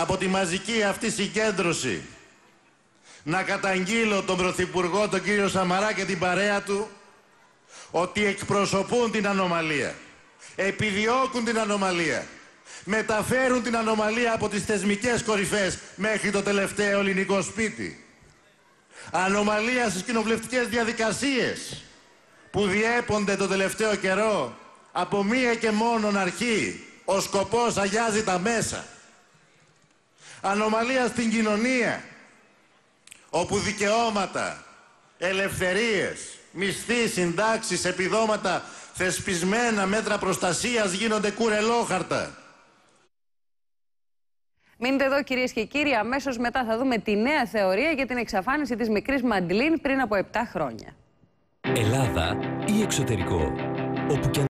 από τη μαζική αυτή συγκέντρωση να καταγγείλω τον Πρωθυπουργό, τον κύριο Σαμαρά και την παρέα του ότι εκπροσωπούν την ανομαλία, επιδιώκουν την ανομαλία, μεταφέρουν την ανομαλία από τις θεσμικές κορυφές μέχρι το τελευταίο ελληνικό σπίτι. Ανομαλία στις κοινοβουλευτικές διαδικασίες που διέπονται το τελευταίο καιρό από μία και μόνον αρχή. Ο σκοπός αγιάζει τα μέσα. Ανομαλία στην κοινωνία, όπου δικαιώματα, ελευθερίες, μισθοί, συντάξεις, επιδόματα, θεσπισμένα μέτρα προστασίας γίνονται κουρελόχαρτα. Μείνετε εδώ κυρίες και κύριοι, αμέσως μετά θα δούμε τη νέα θεωρία για την εξαφάνιση της μικρής Μαντλίν πριν από 7 χρόνια. Ελλάδα ή εξωτερικό, όπου και